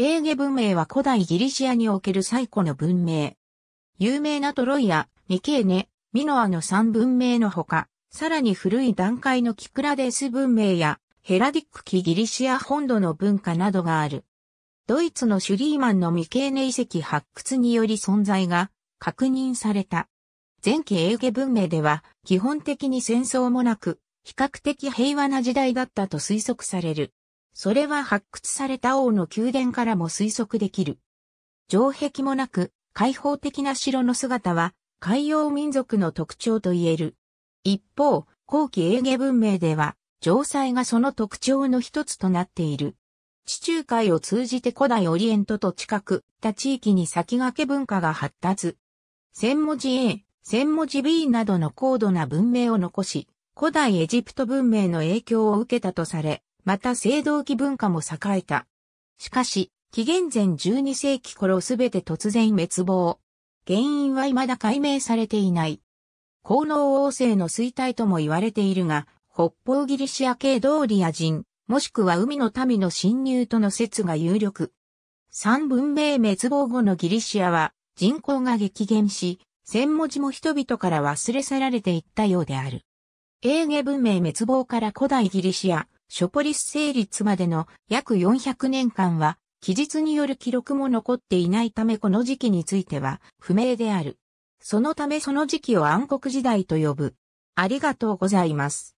エーゲ文明は古代ギリシアにおける最古の文明。有名なトロイア、ミケーネ、ミノアの3文明のほか、さらに古い段階のキクラデス文明やヘラディック期ギリシア本土の文化などがある。ドイツのシュリーマンのミケーネ遺跡発掘により存在が確認された。前期エーゲ文明では基本的に戦争もなく、比較的平和な時代だったと推測される。それは発掘された王の宮殿からも推測できる。城壁もなく、開放的な城の姿は、海洋民族の特徴と言える。一方、後期英華文明では、城塞がその特徴の一つとなっている。地中海を通じて古代オリエントと近く、た地域に先駆け文化が発達。千文字 A、千文字 B などの高度な文明を残し、古代エジプト文明の影響を受けたとされ、また青銅器文化も栄えた。しかし、紀元前12世紀頃すべて突然滅亡。原因は未だ解明されていない。高能王政の衰退とも言われているが、北方ギリシア系ドーリア人、もしくは海の民の侵入との説が有力。三文明滅亡後のギリシアは人口が激減し、千文字も人々から忘れ去られていったようである。エーゲ文明滅亡から古代ギリシア、ショポリス成立までの約400年間は、記述による記録も残っていないためこの時期については不明である。そのためその時期を暗黒時代と呼ぶ。ありがとうございます。